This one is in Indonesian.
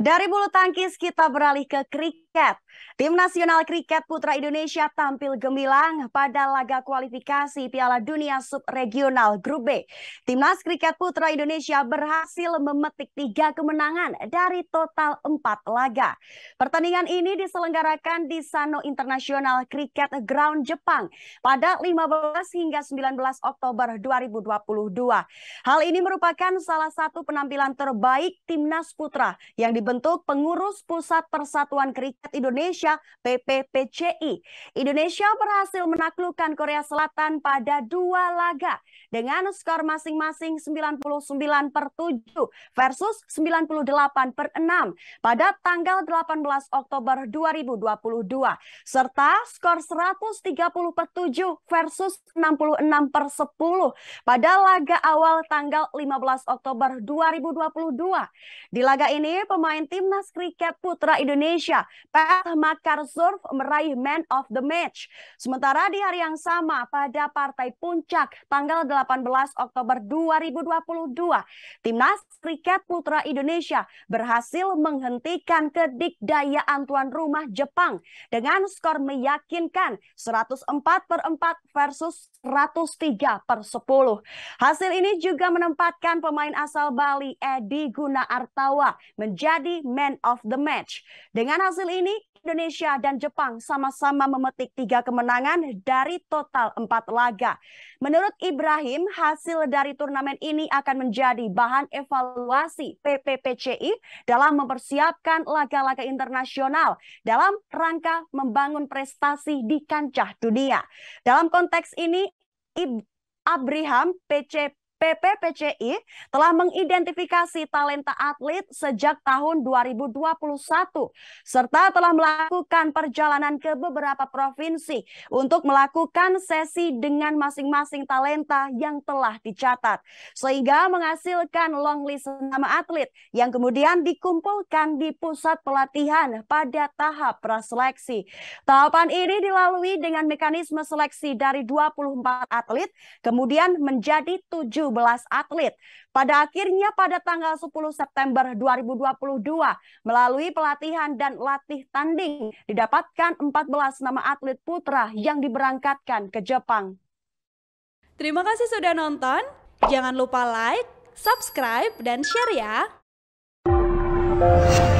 Dari bulu tangkis kita beralih ke kriket. Tim nasional kriket putra Indonesia tampil gemilang pada laga kualifikasi Piala Dunia Subregional Grup B. Timnas kriket putra Indonesia berhasil memetik tiga kemenangan dari total empat laga. Pertandingan ini diselenggarakan di Sano International Cricket Ground Jepang pada 15 hingga 19 Oktober 2022. Hal ini merupakan salah satu penampilan terbaik timnas putra yang diberikan dibentuk pengurus Pusat Persatuan Kriket Indonesia PPPCI. Indonesia berhasil menaklukkan Korea Selatan pada dua laga dengan skor masing-masing 99 per 7 versus 98 per 6 pada tanggal 18 Oktober 2022 serta skor 130 per 7 versus 66 per 10 pada laga awal tanggal 15 Oktober 2022. Di laga ini pemain pemain timnas kriket putra Indonesia, Pat Surf meraih Man of the Match. Sementara di hari yang sama pada partai puncak tanggal 18 Oktober 2022, timnas kriket putra Indonesia berhasil menghentikan kedikdayaan tuan rumah Jepang dengan skor meyakinkan 104 per 4 versus 103 per 10. Hasil ini juga menempatkan pemain asal Bali Edi Guna Artawa menjadi menjadi man of the match. Dengan hasil ini, Indonesia dan Jepang sama-sama memetik tiga kemenangan dari total empat laga. Menurut Ibrahim, hasil dari turnamen ini akan menjadi bahan evaluasi PPPCI dalam mempersiapkan laga-laga internasional dalam rangka membangun prestasi di kancah dunia. Dalam konteks ini, Ibrahim Abraham PC PPPCI telah mengidentifikasi talenta atlet sejak tahun 2021 serta telah melakukan perjalanan ke beberapa provinsi untuk melakukan sesi dengan masing-masing talenta yang telah dicatat sehingga menghasilkan long list nama atlet yang kemudian dikumpulkan di pusat pelatihan pada tahap praseleksi. Tahapan ini dilalui dengan mekanisme seleksi dari 24 atlet kemudian menjadi tujuh atlet. Pada akhirnya pada tanggal 10 September 2022 melalui pelatihan dan latih tanding didapatkan 14 nama atlet putra yang diberangkatkan ke Jepang. Terima kasih sudah nonton. Jangan lupa like, subscribe, dan share ya.